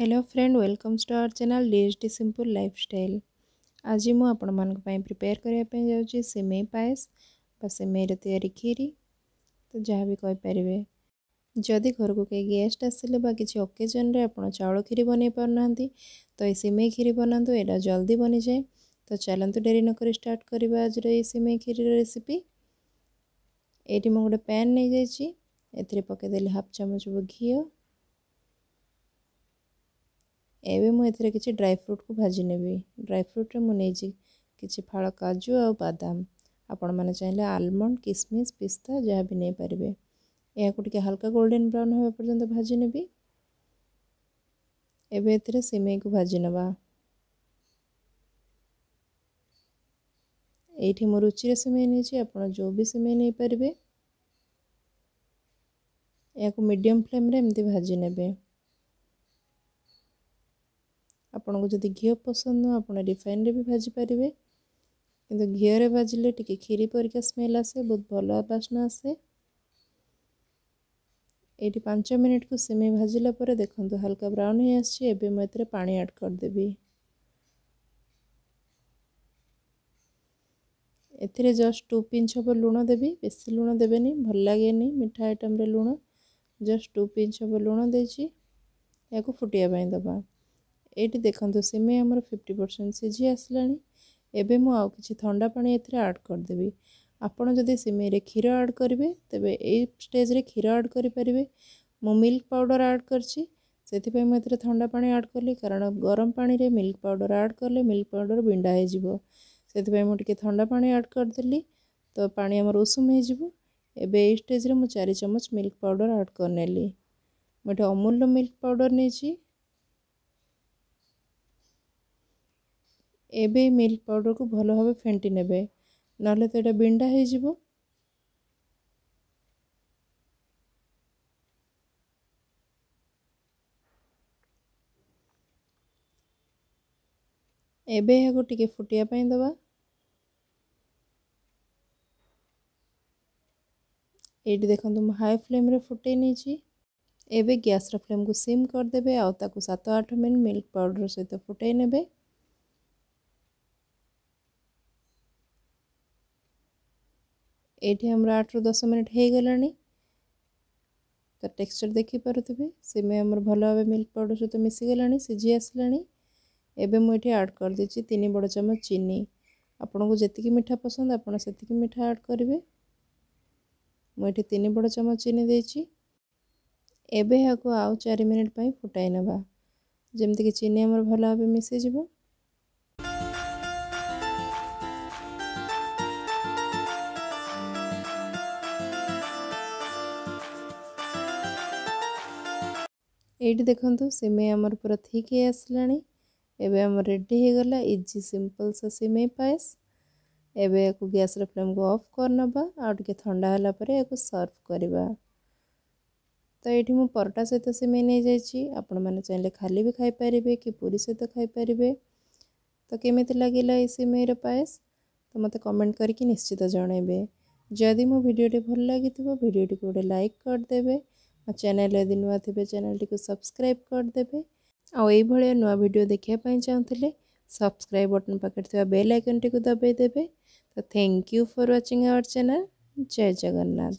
hello friend welcomes to our channel DST simple lifestyle आज ମୁଁ ଆପଣମାନଙ୍କ ପାଇଁ ପ୍ରିପେୟାର କରିବା ପାଇଁ ଯାଉଛି ସିମେଇ ପାଏସ ବା ସିମେଇର ତିଆରି କ୍ଷୀରି ତ ଯାହା ବି କହିପାରିବେ ଯଦି ଘରକୁ କେହି ଗେଷ୍ଟ ଆସିଲେ ବା କିଛି ଅକେଜନ୍ରେ ଆପଣ ଚାଉଳ କ୍ଷୀରି ବନେଇ ପାରୁନାହାନ୍ତି ତ ଏଇ ସିମେଇ କ୍ଷୀରି ବନାନ୍ତୁ ଏଇଟା ଜଲ୍ଦି ବନିଯାଏ ତ ଚାଲନ୍ତୁ ଡେରି ନକରି ଷ୍ଟାର୍ଟ କରିବା ଆଜିର ଏଇ ସିମେଇ କ୍ଷୀରିର ରେସିପି ଏଇଠି ମୁଁ ଗୋଟେ ପ୍ୟାନ୍ ନେଇଯାଇଛି ଏଥିରେ ପକାଇଦେଲି ହାଫ୍ ଚାମଚ ଘିଅ एवं मुझे किसी ड्राई फ्रुट को भाजी नेबी ड्राई फ्रुट मुझे किसी फल काजु आदम आपण मैंने चाहिए आलमंड किसमिश पिस्ता जहाँ भी नहीं पारे यहाँ को हल्का गोल्डन ब्राउन हो पर्यटन भाजने एवे सीमे को भाजी नवा ये मो रुचि सीमे नहीं जो भी सीमे नहीं पारे या मीडियम फ्लेम एम भाजने आपको जदि घी पसंद ना आप रिफाइन रे भी भाजपर कि घीरे भाजले टी खीरी परिका स्मेल आसे बहुत भल बासना आसे ये पांच मिनिट कु सीमे भाजला देखते हालाका ब्राउन हो पा एड करदेवि ए जस्ट टू पिंच हम लुण देवी बेस लुण देवे भल लगे मीठा आइटम्रे लुण जस्ट टू पिंच हम लुण देखिए फुटापी दबा ଏଇଠି ଦେଖନ୍ତୁ ସିମେଇ ଆମର ଫିଫ୍ଟି ପରସେଣ୍ଟ ସିଝି ଆସିଲାଣି ଏବେ ମୁଁ ଆଉ କିଛି ଥଣ୍ଡା ପାଣି ଏଥିରେ ଆଡ଼୍ କରିଦେବି ଆପଣ ଯଦି ସିମେଇରେ କ୍ଷୀର ଆଡ଼୍ କରିବେ ତେବେ ଏଇ ଷ୍ଟେଜ୍ରେ କ୍ଷୀର ଆଡ଼୍ କରିପାରିବେ ମୁଁ ମିଲ୍କ ପାଉଡ଼ର ଆଡ଼୍ କରିଛି ସେଥିପାଇଁ ମୁଁ ଏଥିରେ ଥଣ୍ଡା ପାଣି ଆଡ଼୍ କଲି କାରଣ ଗରମ ପାଣିରେ ମିଲ୍କ ପାଉଡ଼ର ଆଡ଼୍ କଲେ ମିଲ୍କ ପାଉଡ଼ର ବିଣ୍ଡା ହେଇଯିବ ସେଥିପାଇଁ ମୁଁ ଟିକିଏ ଥଣ୍ଡା ପାଣି ଆଡ଼୍ କରିଦେଲି ତ ପାଣି ଆମର ଉଷୁମ ହେଇଯିବ ଏବେ ଏଇ ଷ୍ଟେଜ୍ରେ ମୁଁ ଚାରି ଚାମଚ ମିଲ୍କ ପାଉଡ଼ର ଆଡ଼୍ କରିନେଲି ମୁଁ ଏଠି ଅମୁଲର ମିଲ୍କ ପାଉଡ଼ର ନେଇଛି ଏବେ ମିଲ୍କ ପାଉଡ଼ରକୁ ଭଲ ଭାବେ ଫେଣ୍ଟି ନେବେ ନହେଲେ ତ ଏଇଟା ବିଣ୍ଡା ହେଇଯିବ ଏବେ ଏହାକୁ ଟିକେ ଫୁଟିବା ପାଇଁ ଦେବା ଏଇଠି ଦେଖନ୍ତୁ ମୁଁ ହାଇ ଫ୍ଲେମ୍ରେ ଫୁଟେଇ ନେଇଛି ଏବେ ଗ୍ୟାସ୍ର ଫ୍ଲେମ୍କୁ ସିମ୍ କରିଦେବେ ଆଉ ତାକୁ ସାତ ଆଠ ମିନିଟ୍ ମିଲ୍କ ପାଉଡ଼ର ସହିତ ଫୁଟେଇ ନେବେ ଏଇଠି ଆମର ଆଠରୁ ଦଶ ମିନିଟ୍ ହେଇଗଲାଣି ତା ଟେକ୍ସଚର୍ ଦେଖିପାରୁଥିବେ ସିମେଇ ଆମର ଭଲ ଭାବେ ମିଲ୍କ ପାଉଡ଼ର ସହିତ ମିଶିଗଲାଣି ସିଝି ଆସିଲାଣି ଏବେ ମୁଁ ଏଠି ଆଡ଼୍ କରିଦେଇଛି ତିନି ବଡ଼ ଚାମଚ ଚିନି ଆପଣଙ୍କୁ ଯେତିକି ମିଠା ପସନ୍ଦ ଆପଣ ସେତିକି ମିଠା ଆଡ଼୍ କରିବେ ମୁଁ ଏଠି ତିନି ବଡ଼ ଚାମଚ ଚିନି ଦେଇଛି ଏବେ ଏହାକୁ ଆଉ ଚାରି ମିନିଟ୍ ପାଇଁ ଫୁଟାଇ ନେବା ଯେମିତିକି ଚିନି ଆମର ଭଲ ଭାବେ ମିଶିଯିବ ଏଇଠି ଦେଖନ୍ତୁ ସିମେଇ ଆମର ପୁରା ଥିକ୍ ହେଇ ଆସିଲାଣି ଏବେ ଆମର ରେଡ଼ି ହେଇଗଲା ଇଜି ସିମ୍ପଲ୍ ସେ ସିମେଇ ପାଏସ୍ ଏବେ ୟାକୁ ଗ୍ୟାସ୍ର ଫ୍ଲେମ୍କୁ ଅଫ୍ କରିନେବା ଆଉ ଟିକେ ଥଣ୍ଡା ହେଲା ପରେ ୟାକୁ ସର୍ଭ କରିବା ତ ଏଇଠି ମୁଁ ପରଟା ସହିତ ସିମେଇ ନେଇଯାଇଛି ଆପଣମାନେ ଚାହିଁଲେ ଖାଲି ବି ଖାଇପାରିବେ କି ପୁରୀ ସହିତ ଖାଇପାରିବେ ତ କେମିତି ଲାଗିଲା ଏଇ ସିମେଇର ପାଏସ୍ ତ ମୋତେ କମେଣ୍ଟ କରିକି ନିଶ୍ଚିତ ଜଣାଇବେ ଯଦି ମୋ ଭିଡ଼ିଓଟି ଭଲ ଲାଗିଥିବ ଭିଡ଼ିଓଟିକୁ ଗୋଟେ ଲାଇକ୍ କରିଦେବେ আ চ্যানেল লদিনবাতেবে চ্যানেলটি কো সাবস্ক্রাইব করদেবে অ এই ভলিয়া নয়া ভিডিও দেখে পাই চান্তলে সাবস্ক্রাইব বাটন পাকড়তিয়া বেল আইকনটি কো দবাই দেবে তো thank you for watching our channel জয় জগন্নাথ